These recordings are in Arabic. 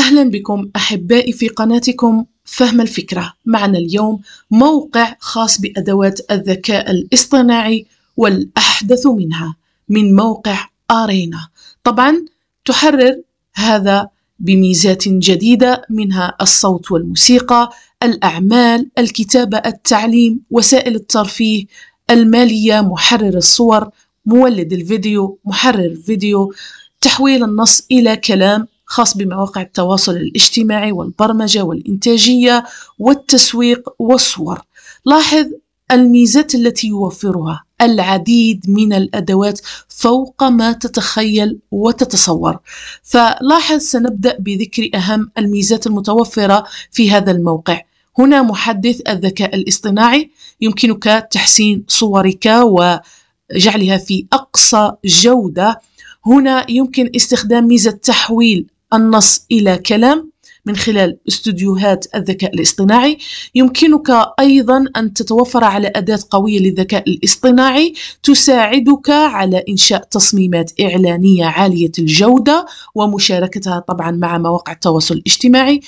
أهلا بكم أحبائي في قناتكم فهم الفكرة معنا اليوم موقع خاص بأدوات الذكاء الاصطناعي والأحدث منها من موقع أرينا طبعا تحرر هذا بميزات جديدة منها الصوت والموسيقى الأعمال الكتابة التعليم وسائل الترفيه المالية محرر الصور مولد الفيديو محرر الفيديو تحويل النص إلى كلام خاص بمواقع التواصل الاجتماعي والبرمجة والإنتاجية والتسويق والصور لاحظ الميزات التي يوفرها العديد من الادوات فوق ما تتخيل وتتصور فلاحظ سنبدا بذكر اهم الميزات المتوفره في هذا الموقع هنا محدث الذكاء الاصطناعي يمكنك تحسين صورك وجعلها في اقصى جوده هنا يمكن استخدام ميزه تحويل النص إلى كلام من خلال استوديوهات الذكاء الاصطناعي يمكنك أيضا أن تتوفر على أداة قوية للذكاء الاصطناعي تساعدك على إنشاء تصميمات إعلانية عالية الجودة ومشاركتها طبعا مع مواقع التواصل الاجتماعي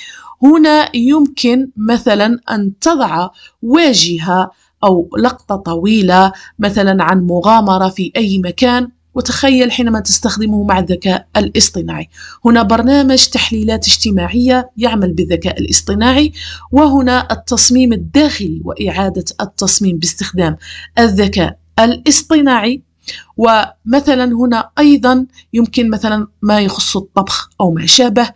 هنا يمكن مثلا أن تضع واجهة أو لقطة طويلة مثلا عن مغامرة في أي مكان وتخيل حينما تستخدمه مع الذكاء الاصطناعي هنا برنامج تحليلات اجتماعية يعمل بالذكاء الاصطناعي وهنا التصميم الداخلي وإعادة التصميم باستخدام الذكاء الاصطناعي ومثلا هنا أيضا يمكن مثلا ما يخص الطبخ أو ما شابه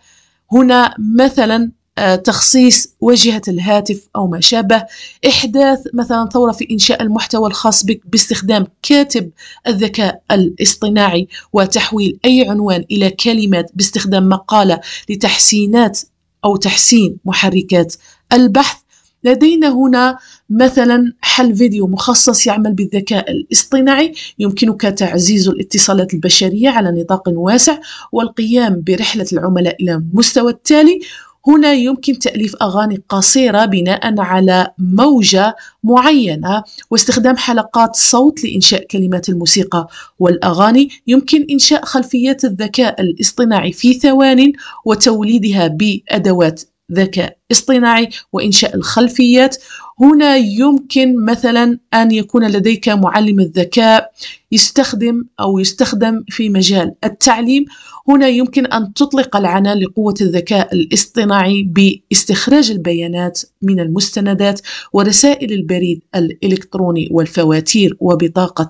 هنا مثلا آه، تخصيص واجهة الهاتف أو ما شابه إحداث مثلا ثورة في إنشاء المحتوى الخاص بك باستخدام كاتب الذكاء الاصطناعي وتحويل أي عنوان إلى كلمات باستخدام مقالة لتحسينات أو تحسين محركات البحث لدينا هنا مثلا حل فيديو مخصص يعمل بالذكاء الاصطناعي يمكنك تعزيز الاتصالات البشرية على نطاق واسع والقيام برحلة العملاء إلى المستوى التالي هنا يمكن تأليف أغاني قصيرة بناء على موجة معينة واستخدام حلقات صوت لإنشاء كلمات الموسيقى والأغاني يمكن إنشاء خلفيات الذكاء الاصطناعي في ثوان وتوليدها بأدوات ذكاء اصطناعي وإنشاء الخلفيات هنا يمكن مثلا أن يكون لديك معلم الذكاء يستخدم أو يستخدم في مجال التعليم هنا يمكن أن تطلق العنان لقوة الذكاء الاصطناعي باستخراج البيانات من المستندات ورسائل البريد الإلكتروني والفواتير وبطاقة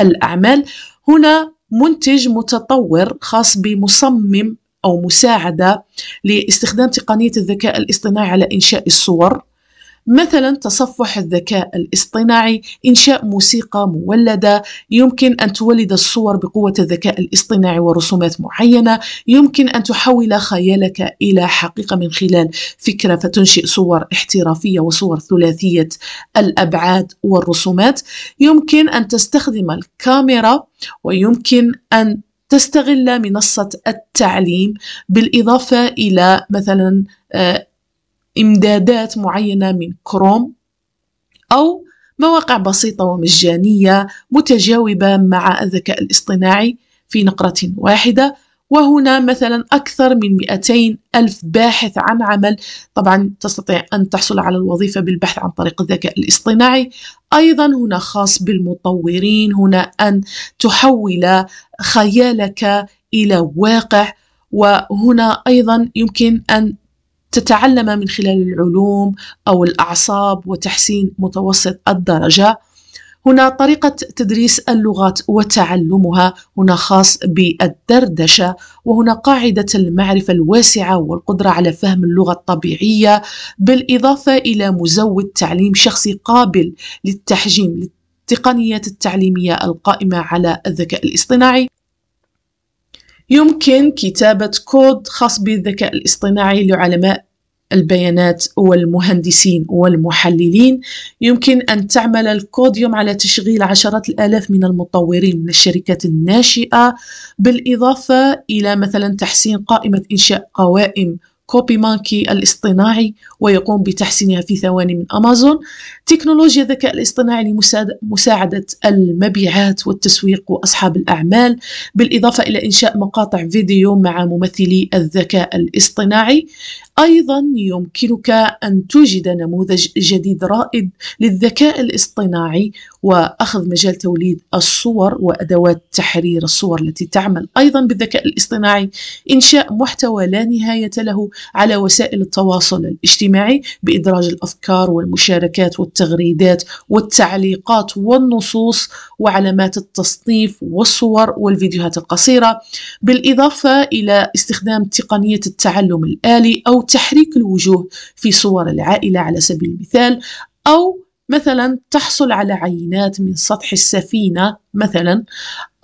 الأعمال هنا منتج متطور خاص بمصمم أو مساعدة لاستخدام تقنية الذكاء الاصطناعي على إنشاء الصور مثلا تصفح الذكاء الاصطناعي إنشاء موسيقى مولدة يمكن أن تولد الصور بقوة الذكاء الاصطناعي ورسومات معينة يمكن أن تحول خيالك إلى حقيقة من خلال فكرة فتنشئ صور احترافية وصور ثلاثية الأبعاد والرسومات يمكن أن تستخدم الكاميرا ويمكن أن تستغل منصة التعليم بالإضافة إلى مثلا آه، إمدادات معينة من كروم أو مواقع بسيطة ومجانية متجاوبة مع الذكاء الاصطناعي في نقرة واحدة وهنا مثلا أكثر من 200 ألف باحث عن عمل طبعا تستطيع أن تحصل على الوظيفة بالبحث عن طريق الذكاء الاصطناعي أيضا هنا خاص بالمطورين هنا أن تحول خيالك إلى واقع وهنا أيضا يمكن أن تتعلم من خلال العلوم أو الأعصاب وتحسين متوسط الدرجة هنا طريقة تدريس اللغات وتعلمها هنا خاص بالدردشة وهنا قاعدة المعرفة الواسعة والقدرة على فهم اللغة الطبيعية بالإضافة إلى مزود تعليم شخصي قابل للتحجيم للتقنيات التعليمية القائمة على الذكاء الاصطناعي يمكن كتابة كود خاص بالذكاء الاصطناعي لعلماء البيانات والمهندسين والمحللين يمكن أن تعمل الكوديوم على تشغيل عشرات الآلاف من المطورين من الشركات الناشئة بالإضافة إلى مثلا تحسين قائمة إنشاء قوائم كوبي مانكي الاصطناعي ويقوم بتحسينها في ثواني من أمازون تكنولوجيا الذكاء الاصطناعي لمساعدة المبيعات والتسويق وأصحاب الأعمال بالإضافة إلى إنشاء مقاطع فيديو مع ممثلي الذكاء الاصطناعي أيضا يمكنك أن توجد نموذج جديد رائد للذكاء الاصطناعي وأخذ مجال توليد الصور وأدوات تحرير الصور التي تعمل أيضا بالذكاء الاصطناعي إنشاء محتوى لا نهاية له على وسائل التواصل الاجتماعي بإدراج الأفكار والمشاركات والتغريدات والتعليقات والنصوص وعلامات التصنيف والصور والفيديوهات القصيرة بالإضافة إلى استخدام تقنية التعلم الآلي أو أو تحريك الوجوه في صور العائلة على سبيل المثال أو مثلا تحصل على عينات من سطح السفينة مثلا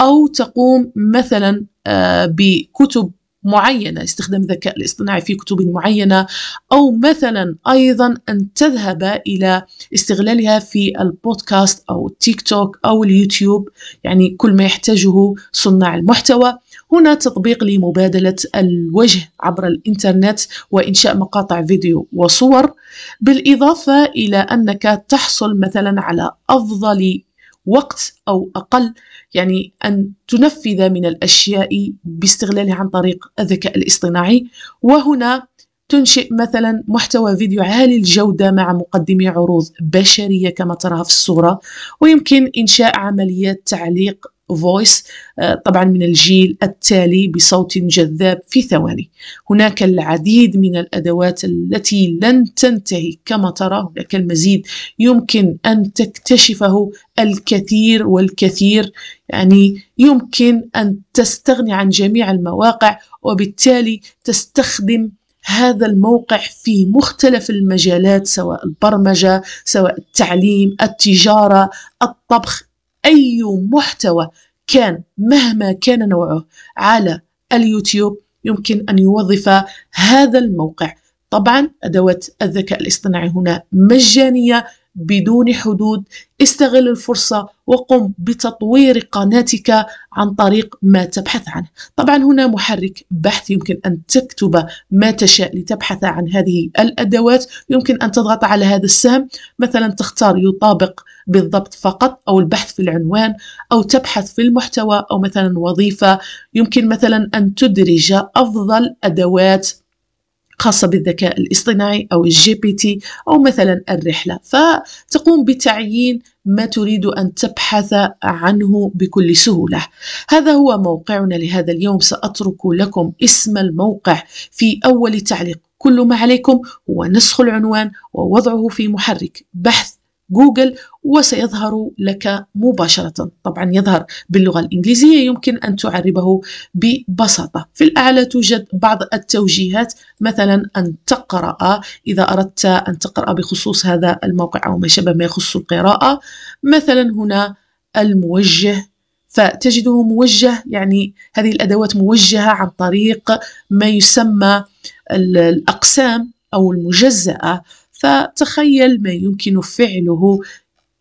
أو تقوم مثلا آه، بكتب معينة استخدام الذكاء الاصطناعي في كتب معينة أو مثلا أيضا أن تذهب إلى استغلالها في البودكاست أو التيك توك أو اليوتيوب يعني كل ما يحتاجه صناع المحتوى هنا تطبيق لمبادلة الوجه عبر الإنترنت وإنشاء مقاطع فيديو وصور بالإضافة إلى أنك تحصل مثلا على أفضل وقت أو أقل يعني أن تنفذ من الأشياء باستغلالها عن طريق الذكاء الاصطناعي وهنا تنشئ مثلا محتوى فيديو عالي الجودة مع مقدمي عروض بشرية كما تراها في الصورة ويمكن إنشاء عمليات تعليق فويس آه، طبعا من الجيل التالي بصوت جذاب في ثواني هناك العديد من الأدوات التي لن تنتهي كما ترى هناك المزيد يمكن أن تكتشفه الكثير والكثير يعني يمكن أن تستغني عن جميع المواقع وبالتالي تستخدم هذا الموقع في مختلف المجالات سواء البرمجة سواء التعليم التجارة الطبخ أي محتوى كان مهما كان نوعه على اليوتيوب يمكن أن يوظف هذا الموقع طبعا أدوات الذكاء الاصطناعي هنا مجانية بدون حدود استغل الفرصة وقم بتطوير قناتك عن طريق ما تبحث عنه طبعا هنا محرك بحث يمكن أن تكتب ما تشاء لتبحث عن هذه الأدوات يمكن أن تضغط على هذا السهم مثلا تختار يطابق بالضبط فقط أو البحث في العنوان أو تبحث في المحتوى أو مثلا وظيفة يمكن مثلا أن تدرج أفضل أدوات خاصة بالذكاء الاصطناعي أو الجي بي تي أو مثلا الرحلة فتقوم بتعيين ما تريد أن تبحث عنه بكل سهولة هذا هو موقعنا لهذا اليوم سأترك لكم اسم الموقع في أول تعليق كل ما عليكم هو نسخ العنوان ووضعه في محرك بحث جوجل وسيظهر لك مباشرة طبعا يظهر باللغة الإنجليزية يمكن أن تعربه ببساطة في الأعلى توجد بعض التوجيهات مثلا أن تقرأ إذا أردت أن تقرأ بخصوص هذا الموقع أو ما شابه ما يخص القراءة مثلا هنا الموجه فتجده موجه يعني هذه الأدوات موجهة عن طريق ما يسمى الأقسام أو المجزأة فتخيل ما يمكن فعله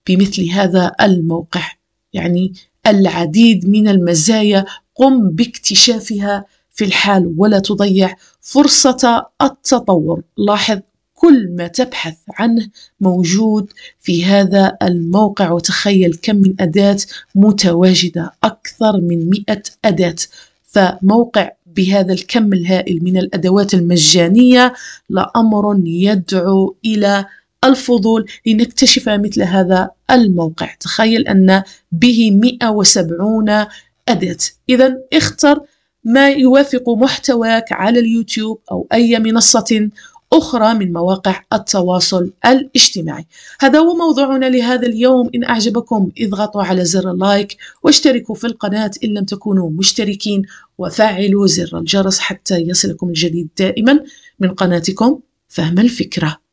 بمثل هذا الموقع يعني العديد من المزايا قم باكتشافها في الحال ولا تضيع فرصة التطور لاحظ كل ما تبحث عنه موجود في هذا الموقع وتخيل كم من أداة متواجدة أكثر من مئة أداة فموقع بهذا الكم الهائل من الأدوات المجانية لأمر يدعو إلى الفضول لنكتشف مثل هذا الموقع تخيل أن به 170 أداة إذا اختر ما يوافق محتواك على اليوتيوب أو أي منصة أخرى من مواقع التواصل الاجتماعي هذا هو موضوعنا لهذا اليوم إن أعجبكم اضغطوا على زر اللايك واشتركوا في القناة إن لم تكونوا مشتركين وفعلوا زر الجرس حتى يصلكم الجديد دائما من قناتكم فهم الفكره